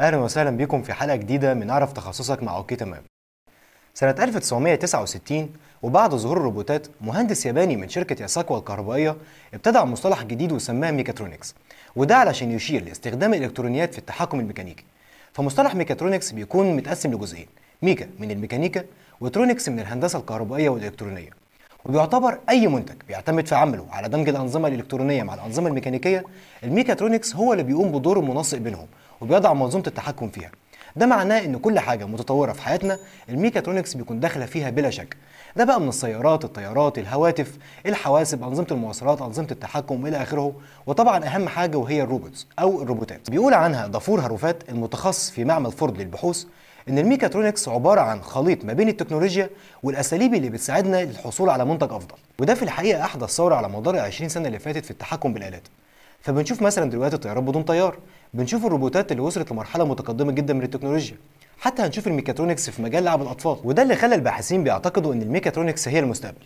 اهلا وسهلا بكم في حلقه جديده من اعرف تخصصك مع اوكي تمام سنة 1969 وبعد ظهور الروبوتات مهندس ياباني من شركة ياساكوا الكهربائية ابتدع مصطلح جديد وسماه ميكاترونكس وده علشان يشير لاستخدام الإلكترونيات في التحكم الميكانيكي فمصطلح ميكاترونكس بيكون متقسم لجزئين ميكا من الميكانيكا وترونكس من الهندسة الكهربائية والإلكترونية وبيعتبر أي منتج بيعتمد في عمله على دمج الأنظمة الإلكترونية مع الأنظمة الميكانيكية الميكاترونكس هو اللي بيقوم بدور المنسق بينهم وبيضع منظومه التحكم فيها ده معناه ان كل حاجه متطوره في حياتنا الميكاترونكس بيكون داخله فيها بلا شك ده بقى من السيارات الطيارات الهواتف الحواسب انظمه المواصلات انظمه التحكم الى اخره وطبعا اهم حاجه وهي الروبوتس او الروبوتات بيقول عنها ضفور هروفات المتخصص في معمل فورد للبحوث ان الميكاترونكس عباره عن خليط ما بين التكنولوجيا والاساليب اللي بتساعدنا للحصول على منتج افضل وده في الحقيقه احدث ثوره على مدار 20 سنه اللي فاتت في التحكم بالالات فبنشوف مثلا دلوقتي الطيارات بدون طيار بنشوف الروبوتات اللي وصلت لمرحله متقدمه جدا من التكنولوجيا حتى هنشوف الميكاترونكس في مجال لعب الاطفال وده اللي خلى الباحثين بيعتقدوا ان الميكاترونكس هي المستقبل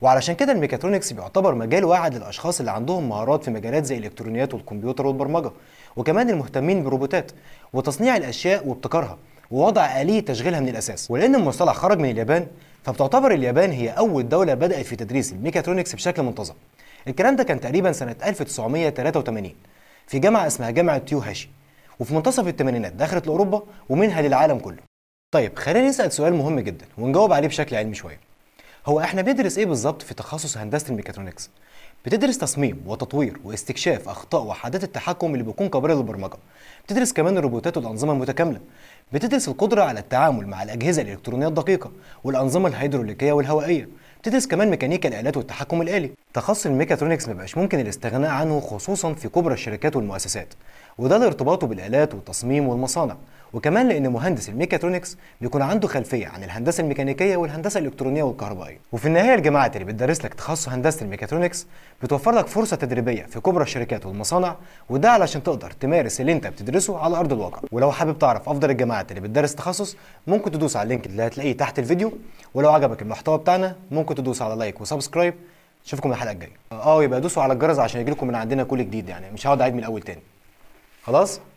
وعلشان كده الميكاترونكس بيعتبر مجال واعد للاشخاص اللي عندهم مهارات في مجالات زي الالكترونيات والكمبيوتر والبرمجه وكمان المهتمين بالروبوتات وتصنيع الاشياء وابتكارها ووضع آلية تشغيلها من الأساس ولأن المصطلح خرج من اليابان فبتعتبر اليابان هي أول دولة بدأت في تدريس الميكاترونكس بشكل منتظم الكلام ده كان تقريبا سنة 1983 في جامعة اسمها جامعة تيوهاشي وفي منتصف الثمانينات دخلت لأوروبا ومنها للعالم كله طيب خلينا نسأل سؤال مهم جدا ونجاوب عليه بشكل علمي شوية هو احنا بندرس ايه بالظبط في تخصص هندسه الميكاترونكس بتدرس تصميم وتطوير واستكشاف اخطاء وحدات التحكم اللي بتكون قابله للبرمجه بتدرس كمان الروبوتات والانظمه المتكامله بتدرس القدره على التعامل مع الاجهزه الالكترونيه الدقيقه والانظمه الهيدروليكيه والهوائيه بتدرس كمان ميكانيكا الالات والتحكم الالي تخصص الميكاترونكس ما بقاش ممكن الاستغناء عنه خصوصا في كبرى الشركات والمؤسسات وده لارتباطه بالآلات والتصميم والمصانع وكمان لأن مهندس الميكاترونكس بيكون عنده خلفية عن الهندسة الميكانيكية والهندسة الإلكترونية والكهربائية وفي النهاية الجامعات اللي بتدرس لك تخصص هندسة الميكاترونكس بتوفر لك فرصة تدريبية في كبرى الشركات والمصانع وده علشان تقدر تمارس اللي انت بتدرسه على أرض الواقع ولو حابب تعرف أفضل الجامعات اللي بتدرس تخصص ممكن تدوس على اللينك اللي هتلاقيه تحت الفيديو ولو عجبك المحتوى بتاعنا ممكن تدوس على لايك وسبسكرايب اشوفكم الحلقه الجايه اه يبقى دوسوا على الجرس عشان يجيلكم من عندنا كل جديد يعني مش هقعد اعيد من الاول تاني خلاص